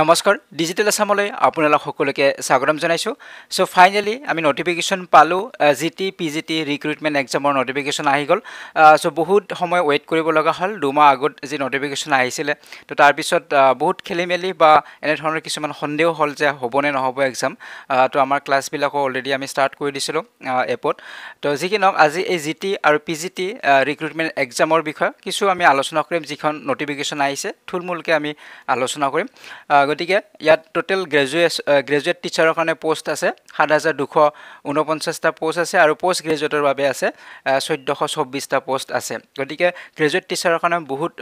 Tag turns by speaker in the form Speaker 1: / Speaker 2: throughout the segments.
Speaker 1: নমস্কাৰ ডিজিটেল আছামলৈ আপোনালোক সকলোকে স্বাগতম জনাইছোঁ চ' ফাইনেলি আমি ন'টিফিকেশ্যন পালোঁ G T P G T recruitment এক্সামৰ ন'টিফিকেশ্যন আহি গ'ল চ' বহুত সময় ৱেইট কৰিব লগা হ'ল দুমাহ আগত যি ন'টিফিকেশ্যন আহিছিলে তো তাৰপিছত বহুত খেলি মেলি বা এনেধৰণৰ কিছুমান সন্দেহ হ'ল যে হ'বনে নহ'ব এক্সাম তো আমাৰ ক্লাছবিলাকো অলৰেডি আমি ষ্টাৰ্ট কৰি দিছিলোঁ এপত তো যি কি নহওক আজি এই জি টি আৰু পি জি টি ৰিক্ৰুইটমেণ্ট এক্সামৰ বিষয়ে কিছু আমি আলোচনা কৰিম যিখন ন'টিফিকেশ্যন আহিছে থুলমূলকৈ আমি আলোচনা কৰিম গতিকে ইয়াত টোটেল গ্ৰেজুৱেশ্যন গ্ৰেজুৱেট টিচাৰৰ কাৰণে পষ্ট আছে সাত হাজাৰ দুশ ঊনপঞ্চাছটা পষ্ট আছে আৰু পষ্ট গ্ৰেজুৱেটৰ বাবে আছে চৈধ্যশ চৌব্বিছটা পষ্ট আছে গতিকে গ্ৰেজুৱেট টিচাৰৰ কাৰণে বহুত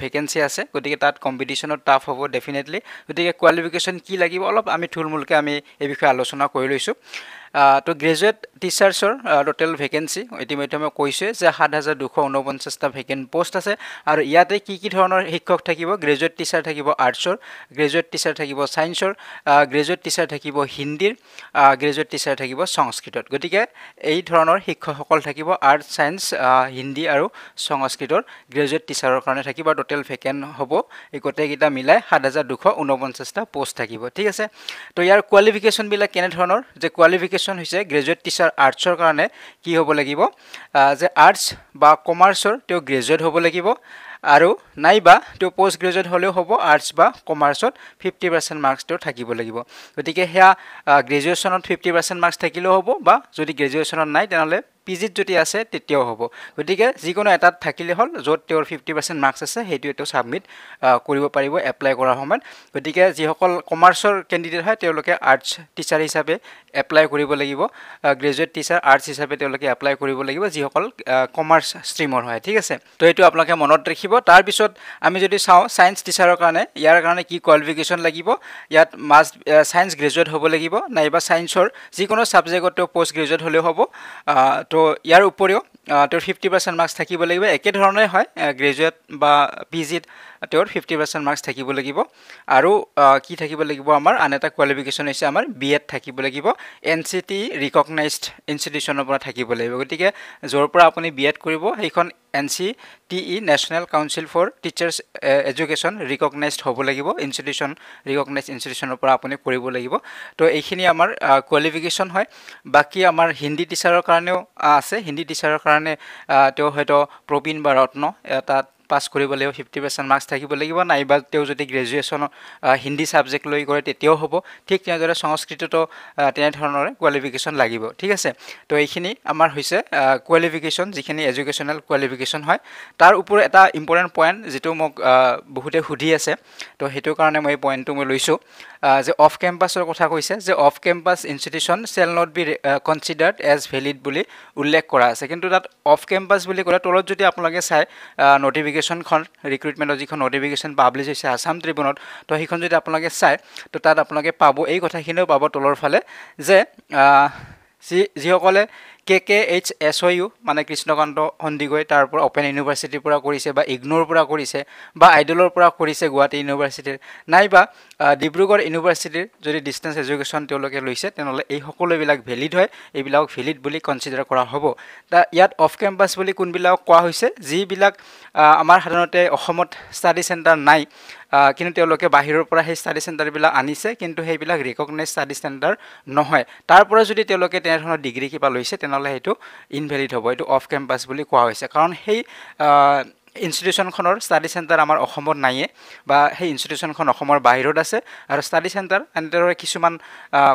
Speaker 1: ভেকেঞ্চি আছে গতিকে তাত কম্পিটিশ্যনত টাফ হ'ব ডেফিনেটলি গতিকে কোৱালিফিকেশ্যন কি লাগিব অলপ আমি থুলমূলকৈ আমি এই বিষয়ে আলোচনা কৰি লৈছোঁ তো গ্ৰেজুৱেট টিচাৰ্ছৰ টোটেল ভেকেঞ্চি ইতিমধ্যে মই কৈছোঁৱেই যে সাত হাজাৰ দুশ ঊনপঞ্চাছটা ভেকেণ্ট পষ্ট আছে আৰু ইয়াতে কি কি ধৰণৰ শিক্ষক থাকিব গ্ৰেজুৱেট টিচাৰ থাকিব আৰ্টছৰ গ্ৰেজুৱেট টিচাৰ থাকিব ছায়েন্সৰ গ্ৰেজুৱেট টিচাৰ থাকিব হিন্দীৰ গ্ৰেজুৱেট টিচাৰ থাকিব সংস্কৃতত গতিকে এই ধৰণৰ শিক্ষকসকল থাকিব আৰ্ট ছায়েন্স হিন্দী আৰু সংস্কৃতৰ গ্ৰেজুৱেট টিচাৰৰ কাৰণে থাকিব আৰু টোটেল ভেকেণ্ট হ'ব এই গোটেইকেইটা মিলাই সাত হাজাৰ দুশ ঊনপঞ্চাছটা পষ্ট থাকিব ঠিক আছে তো ইয়াৰ কোৱালিফিকেশ্যনবিলাক কেনেধৰণৰ যে কোৱালিফিকেশ্যন কোৱালিফিকেশ্যন হৈছে গ্ৰেজুৱেট টিচাৰ আৰ্টছৰ কাৰণে কি হ'ব লাগিব যে আৰ্টছ বা কমাৰ্চৰ তেওঁ গ্ৰেজুৱেট হ'ব লাগিব আৰু নাইবা তেওঁ পষ্ট গ্ৰেজুৱেট হ'লেও হ'ব আৰ্টছ বা কমাৰ্চত ফিফটি পাৰ্চেণ্ট মাৰ্কছ তেওঁ থাকিব লাগিব গতিকে সেয়া গ্ৰেজুৱেশ্যনত ফিফটি পাৰ্চেণ্ট মাৰ্কছ থাকিলেও হ'ব বা যদি গ্ৰেজুৱেশ্যনত নাই তেনেহ'লে পি জিত যদি আছে তেতিয়াও হ'ব গতিকে যিকোনো এটাত থাকিলে হ'ল য'ত তেওঁৰ ফিফটি পাৰ্চেণ্ট মাৰ্কছ আছে সেইটোৱে তেওঁ ছাবমিট কৰিব পাৰিব এপ্লাই কৰাৰ সময়ত গতিকে যিসকল কমাৰ্চৰ কেণ্ডিডেট হয় তেওঁলোকে আৰ্টছ টিচাৰ হিচাপে এপ্লাই কৰিব লাগিব গ্ৰেজুৱেট টিচাৰ আৰ্টছ হিচাপে তেওঁলোকে এপ্লাই কৰিব লাগিব যিসকল কমাৰ্চ ষ্ট্ৰীমৰ হয় ঠিক আছে তো এইটো আপোনালোকে মনত ৰাখিব তাৰপিছত আমি যদি চাওঁ ছায়েন্স টিচাৰৰ কাৰণে ইয়াৰ কাৰণে কি কোৱালিফিকেশ্যন লাগিব ইয়াত মাষ্ট ছায়েন্স গ্ৰেজুৱেট হ'ব লাগিব নাইবা ছায়েন্সৰ যিকোনো ছাবজেক্টত তেওঁ পষ্ট গ্ৰেজুৱেট হ'লেও হ'ব তো ইয়াৰ উপৰিও তেওঁৰ ফিফটি পাৰ্চেণ্ট মাৰ্কছ থাকিব লাগিব একেধৰণে হয় গ্ৰেজুৱেট বা পি জিত তেওঁৰ ফিফটি পাৰ্চেণ্ট মাৰ্কছ থাকিব লাগিব আৰু কি থাকিব লাগিব আমাৰ আন এটা কোৱালিফিকেশ্যন হৈছে আমাৰ বি এড থাকিব লাগিব এন চি টি ৰিকগনাইজড ইনষ্টিটিউচনৰ পৰা থাকিব লাগিব গতিকে য'ৰ পৰা আপুনি বি এড কৰিব সেইখন N C T E national council for teachers education recognised হ'ব লাগিব ইনষ্টিটিউচন ৰিকগনাইজ ইনষ্টিটিউচনৰ পৰা আপুনি কৰিব লাগিব তো এইখিনি আমাৰ কোৱালিফিকেশ্যন হয় বাকী আমাৰ হিন্দী টিচাৰৰ কাৰণেও আছে হিন্দী টিচাৰৰ কাৰণে সেইকাৰণে তেওঁ হয়তো প্ৰবীণ বা ৰত্ন তাত পাছ কৰিব লাগিব ফিফটি পাৰ্চেণ্ট মাৰ্কছ থাকিব লাগিব নাইবা তেওঁ যদি গ্ৰেজুৱেশ্যন হিন্দী ছাবজেক্ট লৈ কৰে তেতিয়াও হ'ব ঠিক তেনেদৰে সংস্কৃততো তেনেধৰণৰে কোৱালিফিকেশ্যন লাগিব ঠিক আছে তো এইখিনি আমাৰ হৈছে কোৱালিফিকেশ্যন যিখিনি এডুকেশ্যনেল কোৱালিফিকেশ্যন হয় তাৰ ওপৰত এটা ইম্পৰ্টেণ্ট পইণ্ট যিটো মোক বহুতে সুধি আছে তো সেইটো কাৰণে মই এই পইণ্টটো মই লৈছোঁ যে অফ কেম্পাছৰ কথা কৈছে যে off campus institution shall not be considered as valid বুলি উল্লেখ কৰা আছে কিন্তু তাত অফ কেম্পাছ বুলি ক'লে তলত যদি আপোনালোকে চাই নটিফিকেশ্যন নটিফিকেশ্যনখন ৰিক্ৰুইটমেণ্টৰ যিখন নটিফিকেশ্যন পাব্লিছ হৈছে আছাম ট্ৰিবিউনত তো সেইখন যদি আপোনালোকে চাই তো তাত আপোনালোকে পাব এই কথাখিনিও পাব তলৰ ফালে যে যি যিসকলে কে কে এইচ এছ ৱাইও মানে কৃষ্ণকান্ত সন্দিকৈ তাৰ পৰা অ'পেন ইউনিভাৰ্চিটিৰ পৰা কৰিছে বা ইগন'ৰ পৰা কৰিছে বা আইডলৰ পৰা কৰিছে গুৱাহাটী ইউনিভাৰ্চিটিৰ নাইবা ডিব্ৰুগড় ইউনিভাৰ্চিটিৰ যদি ডিষ্টেঞ্চ এডুকেশ্যন তেওঁলোকে লৈছে তেনেহ'লে এই সকলোবিলাক ভেলিড হয় এইবিলাকক ভেলিড বুলি কনচিডাৰ কৰা হ'ব তা ইয়াত অফ কেম্পাছ বুলি কোনবিলাকক কোৱা হৈছে যিবিলাক আমাৰ সাধাৰণতে অসমত ষ্টাডি চেণ্টাৰ নাই কিন্তু তেওঁলোকে বাহিৰৰ পৰা সেই ষ্টাডি চেণ্টাৰবিলাক আনিছে কিন্তু সেইবিলাক ৰিকগনাইজ ষ্টাডি চেণ্টাৰ নহয় তাৰ পৰা যদি তেওঁলোকে তেনেধৰণৰ ডিগ্ৰী কিবা লৈছে তেনে তেনেহ'লে সেইটো ইনভেলিড হ'ব এইটো অফ কেম্পাছ বুলি কোৱা হৈছে কাৰণ সেই ইনষ্টিটিউশ্যনখনৰ ষ্টাডি চেণ্টাৰ আমাৰ অসমত নাইয়ে বা সেই ইনষ্টিটিউশ্যনখন অসমৰ বাহিৰত আছে আৰু ষ্টাডি চেণ্টাৰ এনেদৰে কিছুমান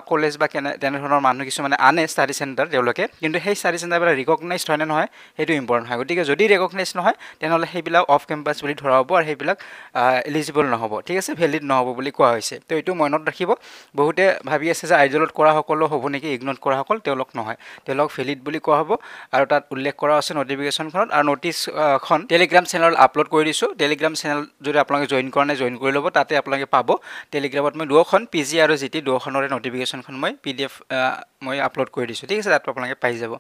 Speaker 1: কলেজ বা কেনে তেনেধৰণৰ মানুহ কিছুমানে আনে ষ্টাডি চেণ্টাৰ তেওঁলোকে কিন্তু সেই ষ্টাডি চেণ্টাৰবিলাক ৰিকগনাইজ হয়নে নহয় সেইটো ইম্পৰ্টেণ্ট হয় গতিকে যদি ৰিকগনাইজ নহয় তেনেহ'লে সেইবিলাক অফ কেম্পাছ বুলি ধৰা হ'ব আৰু সেইবিলাক এলিজিবল নহ'ব ঠিক আছে ভেলিড নহ'ব বুলি কোৱা হৈছে তো এইটো মনত ৰাখিব বহুতে ভাবি আছে যে আইজলত কৰাসকলো হ'ব নেকি ইগনোট কৰাসকল তেওঁলোক নহয় তেওঁলোক ভেলিড বুলি কোৱা হ'ব আৰু তাত উল্লেখ কৰা হৈছে নটিফিকেশ্যনখনত আৰু নটিছখন টেলিগ্ৰাম চেনেলত আপলোড কৰি দিছোঁ টেলিগ্ৰাম চেনেল যদি আপোনালোকে জইন কৰা নাই জইন কৰি ল'ব তাতে আপোনালোকে পাব টেলিগ্ৰামত মই দুখন পি জি আৰু জি টি দুখনৰে নটিফিকেশ্যনখন মই পি ডি এফ মই আপলোড কৰি দিছোঁ ঠিক আছে তাত আপোনালোকে পাই যাব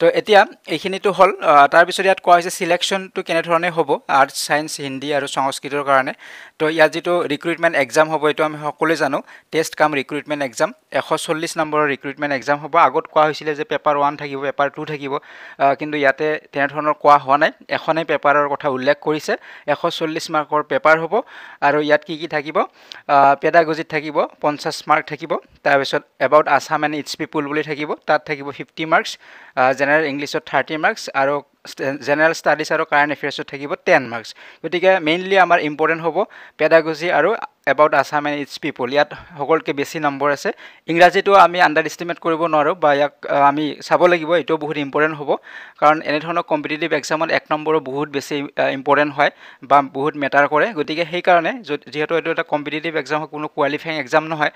Speaker 1: তো এতিয়া এইখিনিটো হ'ল তাৰপিছত ইয়াত কোৱা হৈছে চিলেকশ্যনটো কেনেধৰণে হ'ব আৰ্টছ ছায়েন্স হিন্দী আৰু সংস্কৃতৰ কাৰণে তো ইয়াত যিটো ৰিক্ৰুইটমেণ্ট এক্সাম হ'ব এইটো আমি সকলোৱে জানো টেষ্ট কাম ৰিক্ৰুইটমেণ্ট এক্সাম এশ চল্লিছ নম্বৰৰ ৰিক্ৰুইটমেণ্ট এক্সাম হ'ব আগত কোৱা হৈছিলে যে পেপাৰ ওৱান থাকিব পেপাৰ টু থাকিব কিন্তু ইয়াতে তেনেধৰণৰ কোৱা হোৱা নাই এখনেই পেপাৰৰ কথা উল্লেখ কৰিছে এশ চল্লিছ মাৰ্কৰ পেপাৰ হ'ব আৰু ইয়াত কি কি থাকিব পেডাগজিত থাকিব পঞ্চাছ মাৰ্ক থাকিব তাৰপিছত about Assam and its people পুল বুলি থাকিব তাত থাকিব ফিফটি মাৰ্কছ জেনেৰেল ইংলিছত থাৰ্টি মাৰ্কছ আৰু জেনেৰেল ষ্টাডিজ আৰু কাৰেণ্ট এফেয়াৰ্ছত থাকিব টেন মাৰ্কছ গতিকে মেইনলি আমাৰ ইম্পৰ্টেণ্ট হ'ব পেডাগজি আৰু about Assam and its people ইয়াত সকলোকে বেছি নম্বৰ আছে ইংৰাজীটো আমি আণ্ডাৰ ইষ্টিমেট কৰিব নোৱাৰোঁ বা ইয়াক আমি চাব লাগিব এইটো বহুত ইম্পৰ্টেণ্ট হ'ব কাৰণ এনেধৰণৰ কম্পিটিটিভ এক্সামত এক নম্বৰো বহুত বেছি ইম্পৰ্টেণ্ট হয় বা বহুত মেটাৰ কৰে গতিকে সেইকাৰণে যিহেতু এইটো এটা কম্পিটিটিভ এক্সাম হয় কোনো কোৱালিফাইং এক্সাম নহয়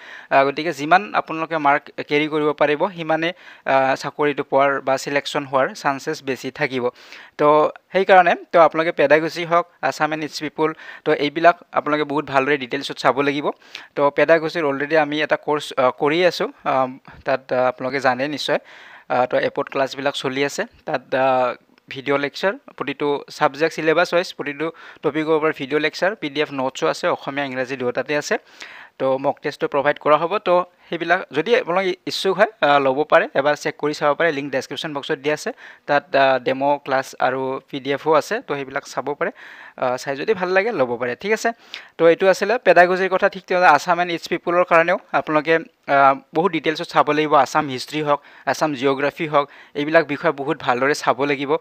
Speaker 1: গতিকে যিমান আপোনালোকে মাৰ্ক কেৰি কৰিব পাৰিব সিমানেই চাকৰিটো পোৱাৰ বা চিলেকশ্যন হোৱাৰ চান্সেছ বেছি থাকিব তো সেইকাৰণে তো আপোনালোকে পেডাগচি হওক আছাম এণ্ড ইটছ পিপুল তো এইবিলাক আপোনালোকে বহুত ভালদৰে ডিটেইলছত চাব লাগিব তো পেডাগচিৰ অলৰেডি আমি এটা কৰ্চ কৰি আছোঁ তাত আপোনালোকে জানে নিশ্চয় তো এপত ক্লাছবিলাক চলি আছে তাত ভিডিঅ' লেকচাৰ প্ৰতিটো ছাবজেক্ট চিলেবাছ ৱাইজ প্ৰতিটো টপিকৰ ওপৰত video' lecture P D F নোটছো আছে অসমীয়া ইংৰাজী দুয়োটাতে আছে তো মক টেষ্টটো প্ৰভাইড কৰা হ'ব তো সেইবিলাক যদি আপোনালোকে ইচ্ছুক হয় ল'ব পাৰে এবাৰ চেক কৰি চাব পাৰে লিংক ডেছক্ৰিপশ্যন বক্সত দিয়া আছে তাত ডেম' ক্লাছ আৰু পি ডি এফো আছে তো সেইবিলাক চাব পাৰে চাই যদি ভাল লাগে ল'ব পাৰে ঠিক আছে তো এইটো আছিলে পেডাগজিৰ কথা ঠিক তেনেকৈ আছাম এণ্ড ইটছ পিপুলৰ কাৰণেও আপোনালোকে বহুত ডিটেইলছত চাব লাগিব আছাম হিষ্ট্ৰী হওক আছাম জিঅগ্ৰাফি হওক এইবিলাক বিষয়ে বহুত ভালদৰে চাব লাগিব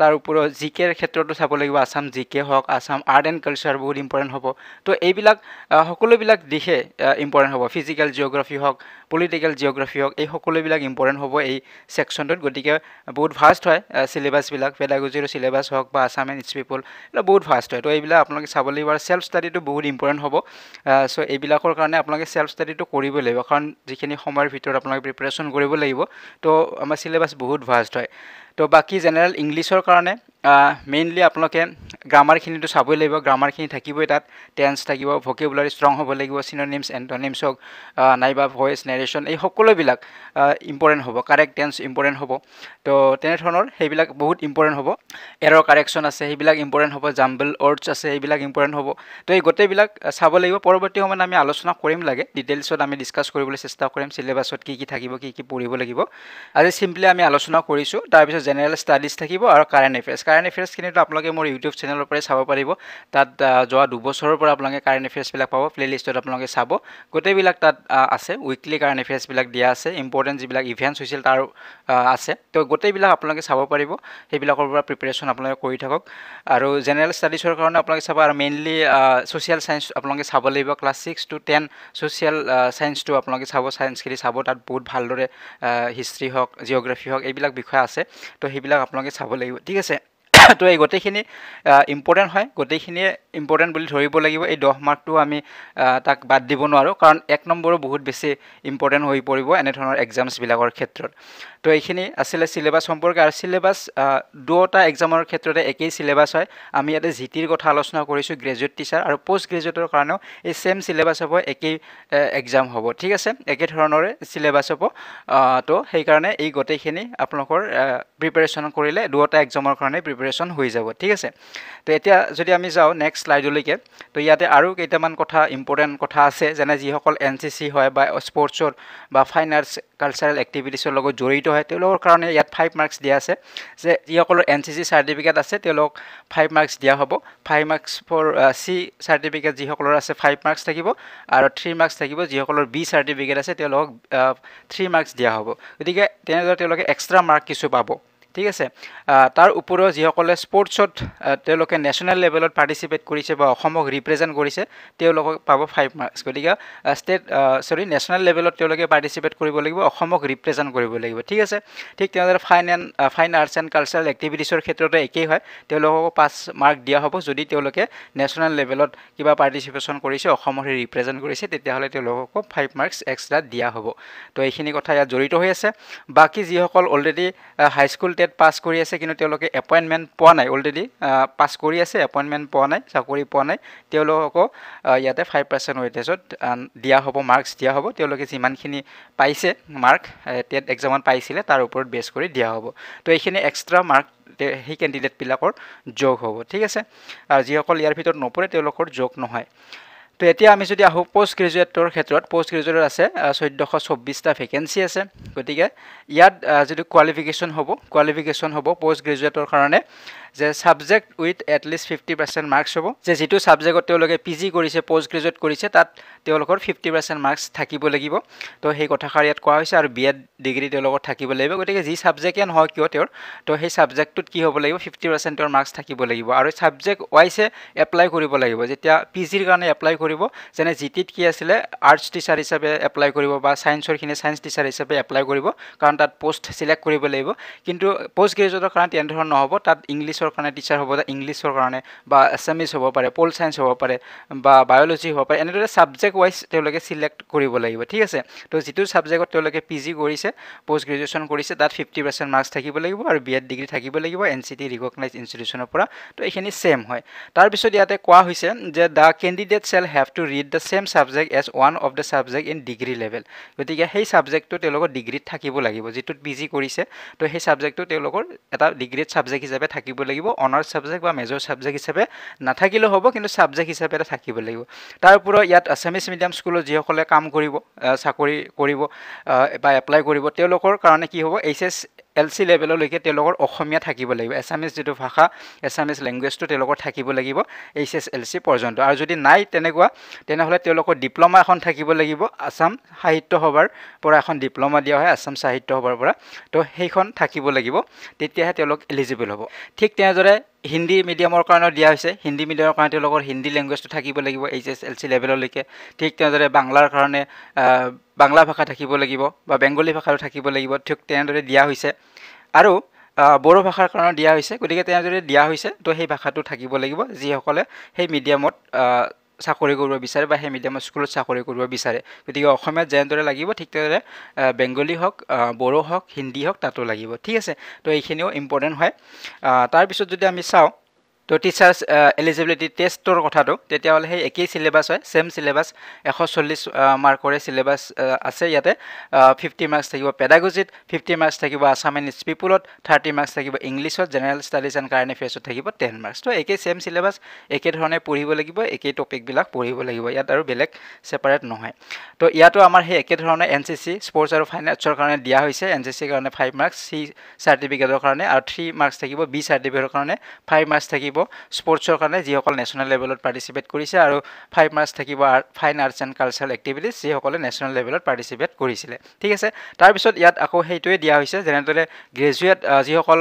Speaker 1: তাৰ উপৰিও জি কেৰ ক্ষেত্ৰতো চাব লাগিব আছাম জি কে হওক আছাম আৰ্ট এণ্ড কালচাৰ বহুত ইম্পৰ্টেণ্ট হ'ব তো এইবিলাক সকলোবিলাক দিশে ইম্পৰ্টেণ্ট হ'ব ফিজিকেল জিঅ'গ্ৰাফী জিঅ'গ্ৰাফী হওক পলিটিকেল জিঅ'গ্ৰাফী হওক এই সকলোবিলাক ইম্পৰ্টেণ্ট হ'ব এই ছেকশ্যনটোত গতিকে বহুত ফাষ্ট হয় চিলেবাছবিলাক পেডাগজিৰ চিলেবাছ হওক বা আছাম এণ্ড ইটছ পিপল এইবিলাক বহুত ফাষ্ট হয় ত' এইবিলাক আপোনালোকে চাব লাগিব আৰু চেল্ফ ষ্টাডিটো বহুত ইম্পৰ্টেণ্ট হ'ব চ' এইবিলাকৰ কাৰণে আপোনালোকে চেল্ফ ষ্টাডিটো কৰিবই লাগিব কাৰণ যিখিনি সময়ৰ ভিতৰত আপোনালোকে প্ৰিপেৰেশ্যন কৰিব লাগিব তো আমাৰ চিলেবাছ বহুত ফাষ্ট হয় ত' বাকী জেনেৰেল ইংলিছৰ কাৰণে মেইনলি আপোনালোকে গ্ৰামাৰখিনিটো চাবই লাগিব গ্ৰামাৰখিনি থাকিবই তাত টেন্স থাকিব ভকেবুলাৰী ষ্ট্ৰং হ'ব লাগিব চিনৰ চিনোনিমছ এণ্টনিমছ হওক নাইবা ভইচ নেৰেশ্যন এই সকলোবিলাক ইম্পৰ্টেণ্ট হ'ব কাৰেক্ট টেন্স ইম্পৰ্টেণ্ট হ'ব তো তেনেধৰণৰ সেইবিলাক বহুত ইম্পৰ্টেণ্ট হ'ব এৰৰ কাৰেকশ্যন আছে সেইবিলাক ইম্পৰ্টেণ্ট হ'ব জাম্বল ৱৰ্ডছ আছে সেইবিলাক ইম্পৰ্টেণ্ট হ'ব তো এই গোটেইবিলাক চাব লাগিব পৰৱৰ্তী সময়ত আমি আলোচনা কৰিম লাগে ডিটেইলছত আমি ডিছকাছ কৰিবলৈ চেষ্টা কৰিম চিলেবাছত কি কি থাকিব কি কি পঢ়িব লাগিব আজি চিম্পলি আমি আলোচনা কৰিছোঁ তাৰপিছত জেনেৰেল ষ্টাডিজ থাকিব আৰু কাৰেণ্ট এফেয়াৰ্ছ কাৰেণ্ট এফেয়াৰ্ছখিনিতো আপোনালোকে মোৰ ইউটিউব চেনেলৰ পৰাই চাব পাৰিব তাত যোৱা দুবছৰৰ পৰা আপোনালোকে কাৰেণ্ট এফেয়াৰ্ছবিলাক পাব প্লে'লিষ্টত আপোনালোকে চাব গোটেইবিলাক তাত আছে উইকলি কাৰেণ্ট এফেয়াৰ্ছবিলাক দিয়া আছে ইম্পৰ্টেণ্ট যিবিলাক ইভেণ্টছ হৈছিল তাৰ আছে তো গোটেইবিলাক আপোনালোকে চাব পাৰিব সেইবিলাকৰ পৰা প্ৰিপেৰেশ্যন আপোনালোকে কৰি থাকক আৰু জেনেৰেল ষ্টাডিছৰ কাৰণে আপোনালোকে চাব আৰু মেইনলি ছ'চিয়েল ছায়েঞ্চ আপোনালোকে চাব লাগিব class six to ten social ছায়েঞ্চটো আপোনালোকে চাব ছায়েঞ্চখিনি চাব তাত বহুত ভালদৰে হিষ্ট্ৰি হওক জিঅ'গ্ৰাফি হওক এইবিলাক বিষয় আছে তো সেইবিলাক আপোনালোকে চাব লাগিব ঠিক আছে তো এই গোটেইখিনি ইম্পৰ্টেণ্ট হয় গোটেইখিনিয়ে ইম্পৰ্টেণ্ট বুলি ধৰিব লাগিব এই দহ মাৰ্কটো আমি তাক বাদ দিব নোৱাৰোঁ কাৰণ এক নম্বৰো বহুত বেছি ইম্পৰ্টেণ্ট হৈ পৰিব এনেধৰণৰ এক্সামছবিলাকৰ ক্ষেত্ৰত তো এইখিনি আছিলে চিলেবাছ সম্পৰ্কে আৰু চিলেবাছ দুটা এক্সামৰ ক্ষেত্ৰতে একেই চিলেবাছ হয় আমি ইয়াতে জিটিৰ কথা আলোচনা কৰিছোঁ গ্ৰেজুৱেট টিচাৰ আৰু পষ্ট গ্ৰেজুৱেটৰ কাৰণেও এই ছেম চিলেবাছ হ'ব একেই এক্সাম হ'ব ঠিক আছে একেধৰণৰে চিলেবাছ হ'ব তো সেইকাৰণে এই গোটেইখিনি আপোনালোকৰ প্ৰিপেৰেশ্যন কৰিলে দুটা এক্সামৰ কাৰণে প্ৰিপেৰেশ্যন কোৱেশ্যন হৈ যাব ঠিক আছে তো এতিয়া যদি আমি যাওঁ নেক্সট শ্লাইডলৈকে তো ইয়াতে আৰু কেইটামান কথা ইম্পৰ্টেণ্ট কথা আছে যেনে যিসকল এন চি চি হয় বা স্পৰ্টছৰ বা ফাইন আৰ্টছ কালচাৰেল এক্টিভিটিছৰ লগত জড়িত হয় তেওঁলোকৰ কাৰণে ইয়াত ফাইভ মাৰ্কছ দিয়া আছে যে যিসকলৰ এন চি চি চাৰ্টিফিকেট আছে তেওঁলোকক ফাইভ মাৰ্কছ দিয়া হ'ব five marks for C certificate যিসকলৰ আছে ফাইভ মাৰ্কছ থাকিব আৰু থ্ৰী মাৰ্কছ থাকিব যিসকলৰ বি চাৰ্টিফিকেট আছে তেওঁলোকক থ্ৰী মাৰ্কছ দিয়া হ'ব গতিকে তেনেদৰে তেওঁলোকে এক্সট্ৰা মাৰ্ক কিছু পাব ঠিক আছে তাৰ উপৰিও যিসকলে স্পৰ্টছত তেওঁলোকে নেশ্যনেল লেভেলত পাৰ্টিচিপেট কৰিছে বা অসমক ৰিপ্ৰেজেণ্ট কৰিছে তেওঁলোকক পাব ফাইভ মাৰ্কছ গতিকে ষ্টেট চৰি নেশ্যনেল লেভেলত তেওঁলোকে পাৰ্টিচিপেট কৰিব লাগিব অসমক ৰিপ্ৰেজেণ্ট কৰিব লাগিব ঠিক আছে ঠিক তেনেদৰে fine and fine arts and cultural এক্টিভিটিছৰ ক্ষেত্ৰতে একেই হয় তেওঁলোককো পাঁচ মাৰ্ক দিয়া হ'ব যদি তেওঁলোকে নেশ্যনেল লেভেলত কিবা পাৰ্টিচিপেশ্যন কৰিছে অসমৰ ৰিপ্ৰেজেণ্ট কৰিছে তেতিয়াহ'লে তেওঁলোককো ফাইভ মাৰ্কছ এক্সট্ৰা দিয়া হ'ব তো এইখিনি কথা ইয়াত জড়িত হৈ আছে বাকী যিসকল অলৰেডি হাইস্কুল টেট পাছ কৰি আছে কিন্তু তেওঁলোকে এপইণ্টমেণ্ট পোৱা নাই অলৰেডি পাছ কৰি আছে এপইণ্টমেণ্ট পোৱা নাই চাকৰি পোৱা নাই তেওঁলোককো ইয়াতে ফাইভ পাৰ্চেণ্ট ৱেটেজত দিয়া হ'ব মাৰ্কছ দিয়া হ'ব তেওঁলোকে যিমানখিনি পাইছে মাৰ্ক টেট এক্সামত পাইছিলে তাৰ ওপৰত বেছ কৰি দিয়া হ'ব তো এইখিনি এক্সট্ৰা মাৰ্ক সেই কেণ্ডিডেটবিলাকৰ যোগ হ'ব ঠিক আছে আৰু যিসকল ইয়াৰ ভিতৰত নপৰে তেওঁলোকৰ যোগ নহয় তো এতিয়া আমি যদি আহোঁ পষ্ট গ্ৰেজুৱেটৰ ক্ষেত্ৰত পষ্ট গ্ৰেজুৱেট আছে চৈধ্যশ চৌব্বিছটা ভেকেঞ্চি আছে গতিকে ইয়াত যিটো কোৱালিফিকেশ্যন হ'ব কোৱালিফিকেশ্যন হ'ব পষ্ট গ্ৰেজুৱেটৰ কাৰণে যে subject with at least fifty percent marks হ'ব যে যিটো ছাবজেক্টত তেওঁলোকে পি জি কৰিছে পষ্ট গ্ৰেজুৱেট কৰিছে তাত তেওঁলোকৰ ফিফটি পাৰ্চেণ্ট মাৰ্কছ থাকিব লাগিব তো সেই কথাষাৰ ইয়াত কোৱা হৈছে আৰু বি এড ডিগ্ৰী তেওঁলোকৰ থাকিব লাগিব গতিকে যি ছাবজেক্টেই নহয় কিয় তেওঁৰ তো সেই ছাবজেক্টটোত কি হ'ব লাগিব ফিফটি পাৰ্চেণ্ট তেওঁৰ মাৰ্কছ থাকিব লাগিব আৰু ছাবজেক্ট ৱাইজে এপ্লাই কৰিব লাগিব যেতিয়া পি জিৰ কাৰণে এপ্লাই কৰিব যেনে জি টিত কি আছিলে আৰ্টছ টিচাৰ হিচাপে এপ্লাই কৰিব বা ছায়েন্সৰখিনি ছায়েন্স টিচাৰ হিচাপে এপ্লাই কৰিব কাৰণ তাত পষ্ট চিলেক্ট কৰিব লাগিব কিন্তু পষ্ট গ্ৰেজুৱেটৰ কাৰণে তেনেধৰণৰ নহ'ব তাত ইংলিছ ইংলিছৰ কাৰণে টিচাৰ হ'ব ইংলিছৰ কাৰণে বা এছামিজ হ'ব পাৰে পল ছায়েঞ্চ হ'ব পাৰে বা বায়'লজি হ'ব পাৰে এনেদৰে ছাবজেক্ট ৱাইজ তেওঁলোকে চিলেক্ট কৰিব লাগিব ঠিক আছে তো যিটো ছাবজেক্টত তেওঁলোকে পি জি কৰিছে পষ্ট গ্ৰেজুৱেশ্যন কৰিছে তাত ফিফটি পাৰ্চেণ্ট মাৰ্কছ থাকিব লাগিব আৰু বি এড ডিগ্ৰী থাকিব লাগিব এন চি টি ৰিকগনাইজ ইনষ্টিটিউচনৰ পৰা তো এইখিনি ছেম হয় তাৰপিছত ইয়াতে কোৱা হৈছে যে the candidate shall have to read the same subject as one of the subject in degree level গতিকে সেই ছাবজেক্টটো তেওঁলোকৰ ডিগ্ৰীত থাকিব লাগিব যিটোত পি জি কৰিছে তো সেই ছাবজেক্টটো তেওঁলোকৰ এটা ডিগ্ৰীত ছাবজেক্ট হিচাপে থাকিব লাগিব লাগিব অনাৰ্ছ ছাবজেক্ট বা মেজৰ ছাবজেক্ট হিচাপে নাথাকিলেও হ'ব কিন্তু ছাবজেক্ট হিচাপে এটা থাকিব লাগিব তাৰ উপৰিও ইয়াত আছামিছ মিডিয়াম স্কুলত যিসকলে কাম কৰিব চাকৰি কৰিব বা এপ্লাই কৰিব তেওঁলোকৰ কাৰণে কি হ'ব এইচ এছ এল চি লেভেললৈকে তেওঁলোকৰ অসমীয়া থাকিব লাগিব এছামিছ যিটো ভাষা এছামিছ লেংগুৱেজটো তেওঁলোকৰ থাকিব লাগিব এইচ এছ এল চি পৰ্যন্ত আৰু যদি নাই তেনেকুৱা তেনেহ'লে তেওঁলোকৰ ডিপ্ল'মা এখন থাকিব লাগিব আছাম সাহিত্য সভাৰ পৰা এখন ডিপ্ল'মা দিয়া হয় আছাম সাহিত্য সভাৰ পৰা তো সেইখন থাকিব লাগিব তেতিয়াহে তেওঁলোক এলিজিবল হ'ব ঠিক তেনেদৰে হিন্দী মিডিয়ামৰ কাৰণেও দিয়া হৈছে হিন্দী মিডিয়ামৰ কাৰণে তেওঁলোকৰ হিন্দী লেংগুৱেজটো থাকিব লাগিব এইচ এছ এল চি লেভেললৈকে ঠিক তেনেদৰে বাংলাৰ কাৰণে বাংলা ভাষা থাকিব লাগিব বা বেংগলী ভাষাটো থাকিব লাগিব ঠিক তেনেদৰে দিয়া হৈছে আৰু বড়ো ভাষাৰ কাৰণে দিয়া হৈছে গতিকে তেনেদৰে দিয়া হৈছে তো সেই ভাষাটো থাকিব লাগিব যিসকলে সেই মিডিয়ামত চাকৰি কৰিব বিচাৰে বা সেই মিডিয়াম স্কুলত চাকৰি কৰিব বিচাৰে গতিকে অসমীয়াত যেনেদৰে লাগিব ঠিক তেনেদৰে বেংগলী হওক বড়ো হওক হিন্দী হওক তাতো লাগিব ঠিক আছে তো এইখিনিও ইম্পৰ্টেণ্ট হয় তাৰপিছত যদি আমি চাওঁ তো টিচাৰ্ছ এলিজিবিলিটি টেষ্টৰ কথাটো তেতিয়াহ'লে সেই একেই চিলেবাছ হয় ছেম চিলেবাছ এশ চল্লিছ মাৰ্কৰে চিলেবাছ আছে ইয়াতে ফিফটি uh, মাৰ্কছ থাকিব পেডাগজিত ফিফটি মাৰ্কছ থাকিব আছাম এণ্ড পিপুলত থাৰ্টি মাৰ্কছ থাকিব ইংলিছত জেনেৰেল ষ্টাডিজ এণ্ড কাৰেণ্ট এফেয়াৰ্ছত থাকিব টেন মাৰ্কছ তো একেই ছেম চিলেবাছ একেধৰণে পঢ়িব লাগিব একেই টপিকবিলাক পঢ়িব লাগিব ইয়াত আৰু বেলেগ ছেপাৰেট নহয় তো ইয়াতো আমাৰ সেই একেধৰণে এন চি চি স্পৰ্টছ আৰু ফাইন আৰ্টছৰ কাৰণে দিয়া হৈছে এন চি চিৰ কাৰণে ফাইভ মাৰ্কছ চি চাৰ্টিফিকেটৰ কাৰণে আৰু থ্ৰী মাৰ্কছ থাকিব বি চাৰ্টিফিকেটৰ কাৰণে ফাইভ মাৰ্কছ থাকিব স্পৰ্টছৰ কাৰণে যিসকল নেশ্যনেল লেভেলত পাৰ্টিচিপেট কৰিছে আৰু ফাইভ মাৰ্চ থাকিব fine arts and cultural activities যিসকলে নেশ্যনেল লেভেলত পাৰ্টিচিপেট কৰিছিলে ঠিক আছে তাৰপিছত ইয়াত আকৌ সেইটোৱে দিয়া হৈছে যেনেদৰে গ্ৰেজুৱেট যিসকল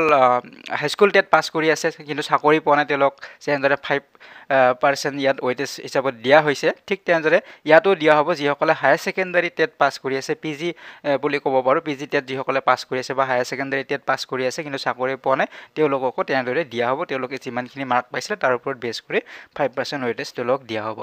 Speaker 1: হাইস্কুল টেট পাছ কৰি আছে কিন্তু চাকৰি পোৱা নাই তেওঁলোক যেনেদৰে ফাইভ পাৰ্চেণ্ট ইয়াত ৱেটেজ হিচাপত দিয়া হৈছে ঠিক তেনেদৰে ইয়াতো দিয়া হ'ব যিসকলে হায়াৰ ছেকেণ্ডেৰী টেট পাছ কৰি আছে পি জি বুলি ক'ব পাৰোঁ পি জি টেট যিসকলে পাছ কৰি আছে বা হায়াৰ ছেকেণ্ডেৰী টেট পাছ কৰি আছে কিন্তু চাকৰি পোৱা নাই তেওঁলোককো তেনেদৰে দিয়া হ'ব তেওঁলোকে যিমানখিনি যিখিনি মাৰ্ক পাইছিলে তাৰ ওপৰত বেছ কৰি ফাইভ পাৰ্চেণ্ট ৱেটেজ তেওঁলোকক দিয়া হ'ব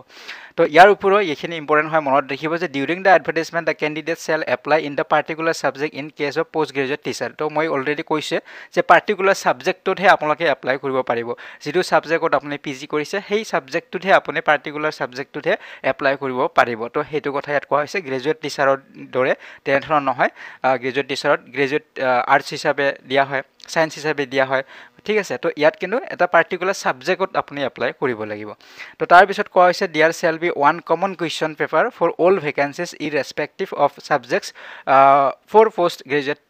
Speaker 1: তো ইয়াৰ উপৰিও এইখিনি ইম্পৰ্টেণ্ট হয় মনত ৰাখিব যে during the advertisement the candidate shall apply in the particular subject in case of post graduate teacher তো মই অলৰেডি কৈছোঁ যে পাৰ্টিকুলাৰ ছাবজেক্টটোতহে আপোনালোকে এপ্লাই কৰিব পাৰিব যিটো ছাবজেক্টত আপুনি পি জি কৰিছে সেই ছাবজেক্টটোতহে আপুনি পাৰ্টিকুলাৰ ছাবজেক্টটোতহে এপ্লাই কৰিব পাৰিব তো সেইটো কথা ইয়াত কোৱা হৈছে গ্ৰেজুৱেট টিচাৰৰ দৰে তেনেধৰণৰ নহয় গ্ৰেজুৱেট টিচাৰত গ্ৰেজুৱেট আৰ্টছ হিচাপে দিয়া হয় ছায়েঞ্চ হিচাপে দিয়া হয় ঠিক আছে তো ইয়াত কিন্তু এটা পাৰ্টিকুলাৰ ছাবজেক্টত আপুনি এপ্লাই কৰিব লাগিব তো তাৰপিছত কোৱা হৈছে there shall be one common question paper for all vacancies in respective of subjects for post graduate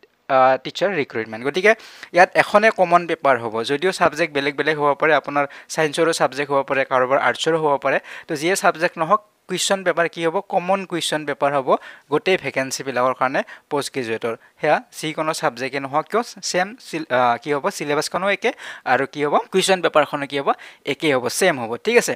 Speaker 1: teacher recruitment গতিকে ইয়াত এখনে কমন পেপাৰ হ'ব যদিও ছাবজেক্ট বেলেগ বেলেগ হ'ব পাৰে আপোনাৰ ছায়েন্সৰো ছাবজেক্ট হ'ব পাৰে কাৰোবাৰ আৰ্টছৰো হ'ব পাৰে তো যিয়ে ছাবজেক্ট নহওক কুৱেশ্যন পেপাৰ কি হ'ব কমন কুৱেশ্যন পেপাৰ হ'ব গোটেই ভেকেঞ্চিবিলাকৰ কাৰণে পষ্ট গ্ৰেজুৱেটৰ সেয়া যিকোনো ছাবজেক্টেই নহওক কিয় ছেম কি হ'ব চিলেবাছখনো একে আৰু কি হ'ব কুৱেশ্যন পেপাৰখনো কি হ'ব একেই হ'ব ছেম হ'ব ঠিক আছে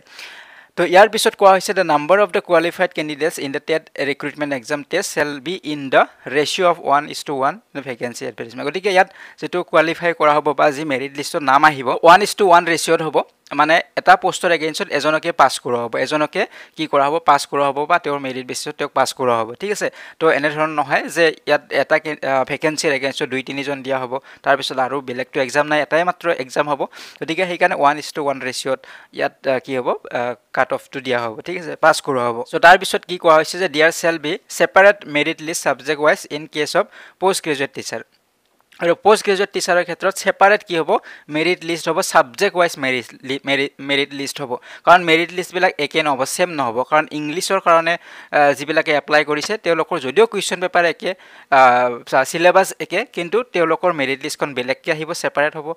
Speaker 1: তো ইয়াৰ পিছত কোৱা হৈছে the number of the qualified candidates in the TET recruitment exam test shall be in the ratio' of one is to one vacancy advertisement গতিকে ইয়াত যিটো কোৱালিফাই কৰা হ'ব বা যি মেৰিট লিষ্টত নাম আহিব ওৱান ইজ টু ওৱান ৰেচিঅ'ত হ'ব মানে এটা পোষ্টৰ এগেইনষ্টত এজনকে পাছ কৰোৱা হ'ব এজনকে কি কৰা হ'ব পাছ কৰোৱা হ'ব বা তেওঁৰ মেৰিট বেচিছত তেওঁক পাছ কৰোৱা হ'ব ঠিক আছে তো এনেধৰণৰ নহয় যে ইয়াত এটা ভেকেঞ্চিৰ এগেইনষ্টত দুই তিনিজন দিয়া হ'ব তাৰপিছত আৰু বেলেগটো এক্সাম নাই এটাই মাত্ৰ এক্সাম হ'ব গতিকে সেইকাৰণে ওৱান ইজ টু ওৱান ৰেচিঅ'ত ইয়াত কি হ'ব কাট অফটো দিয়া হ'ব ঠিক আছে পাছ কৰোৱা হ'ব চ' তাৰপিছত কি কোৱা হৈছে যে there shall be separate merit list subject wise in case of post graduate teacher আৰু পষ্ট গ্ৰেজুৱেট টিচাৰৰ ক্ষেত্ৰত ছেপাৰেট কি হ'ব মেৰিট লিষ্ট হ'ব subject wise merit merit list হ'ব কাৰণ মেৰিট লিষ্টবিলাক একে নহ'ব ছেম নহ'ব কাৰণ ইংলিছৰ কাৰণে যিবিলাকে এপ্লাই কৰিছে তেওঁলোকৰ যদিও কুৱেশ্যন পেপাৰ একে ছিলেবাছ একে কিন্তু তেওঁলোকৰ মেৰিট লিষ্টখন বেলেগকৈ আহিব ছেপাৰেট হ'ব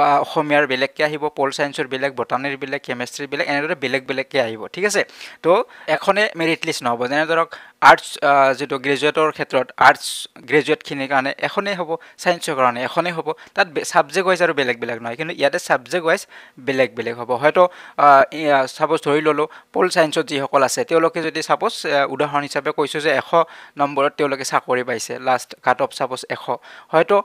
Speaker 1: বা অসমীয়াৰ বেলেগকৈ আহিব পল ছায়েন্সৰ বেলেগ বটানীৰ বেলেগ কেমেষ্ট্ৰীৰ বেলেগ এনেদৰে বেলেগ বেলেগকৈ আহিব ঠিক আছে তো এখনে মেৰিট লিষ্ট নহ'ব যেনে ধৰক আৰ্টছ যিটো গ্ৰেজুৱেটৰ ক্ষেত্ৰত আৰ্টছ গ্ৰেজুৱেটখিনিৰ কাৰণে এখনেই হ'ব ছায়েন্স ইংলিছৰ কাৰণে এখনেই হ'ব তাত ছাবজেক্ট ৱাইজ আৰু বেলেগ বেলেগ নহয় কিন্তু ইয়াতে ছাবজেক্ট ৱাইজ বেলেগ বেলেগ হ'ব হয়তো ছাপ'জ ধৰি ল'লোঁ পল ছায়েন্সত যিসকল আছে তেওঁলোকে যদি ছাপ'জ উদাহৰণ হিচাপে কৈছোঁ যে এশ নম্বৰত তেওঁলোকে চাকৰি পাইছে লাষ্ট কাট অফ ছাপ'জ এশ হয়তো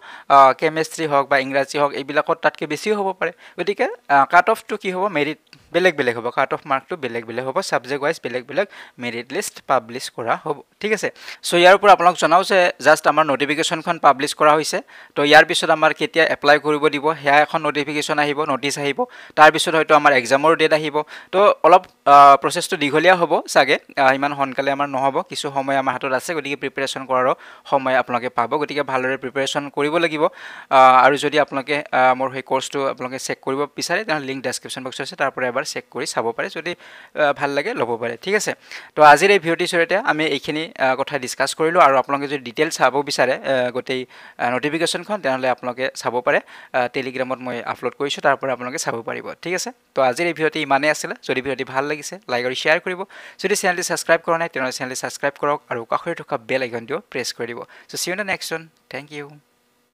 Speaker 1: কেমেষ্ট্ৰি হওক বা ইংৰাজী হওক এইবিলাকত তাতকৈ বেছিও হ'ব পাৰে গতিকে কাট অফটো কি হ'ব মেৰিট বেলেগ বেলেগ হ'ব কাট অফ মাৰ্কটো বেলেগ বেলেগ হ'ব ছাবজেক্ট ৱাইজ বেলেগ বেলেগ মেৰিট লিষ্ট পাব্লিছ কৰা হ'ব ঠিক আছে চ' ইয়াৰ ওপৰত আপোনালোক জনাওঁ যে জাষ্ট আমাৰ নটিফিকেশ্যনখন পাব্লিছ কৰা হৈছে তো ইয়াৰ পিছত আমাৰ কেতিয়া এপ্লাই কৰিব দিব সেয়া এখন ন'টিফিকেশ্যন আহিব ন'টিচ আহিব তাৰপিছত হয়তো আমাৰ এক্সামৰ ডেট আহিব তো অলপ প্ৰচেছটো দীঘলীয়া হ'ব চাগে ইমান সোনকালে আমাৰ নহ'ব কিছু সময় আমাৰ হাতত আছে গতিকে প্ৰিপেৰেশ্যন কৰাৰো সময় আপোনালোকে পাব গতিকে ভালদৰে প্ৰিপেৰেশ্যন কৰিব লাগিব আৰু যদি আপোনালোকে মোৰ সেই কৰ্চটো আপোনালোকে চেক কৰিব বিচাৰে তেনেহ'লে লিংক ডেছক্ৰিপশ্যন বক্সত আছে তাৰ পৰা এবাৰ চেক কৰি চাব পাৰে যদি ভাল লাগে ল'ব পাৰে ঠিক আছে তো আজিৰ এই ভিডিঅ'টিৰ জৰিয়তে আমি এইখিনি কথা ডিছকাছ কৰিলোঁ আৰু আপোনালোকে যদি ডিটেইল চাব বিচাৰে গোটেই ন'টিফিকেশ্যন খন তেনেহ'লে আপোনালোকে চাব পাৰে টেলিগ্ৰামত মই আপলোড কৰিছোঁ তাৰ পৰা আপোনালোকে চাব পাৰিব ঠিক আছে তো আজিৰ এই ভিডিঅ'টো ইমানেই আছিলে যদি ভিডিঅ'টি ভাল লাগিছে লাইক আৰু শ্বেয়াৰ কৰিব যদি চেনেলটো ছাবস্ক্ৰাইব কৰা নাই তেনেহ'লে চেনেলটো ছাবস্ক্ৰাইব কৰক আৰু কাষৰে থকা বেল আইকনটো প্ৰেছ কৰি দিব so' see you the next one thank U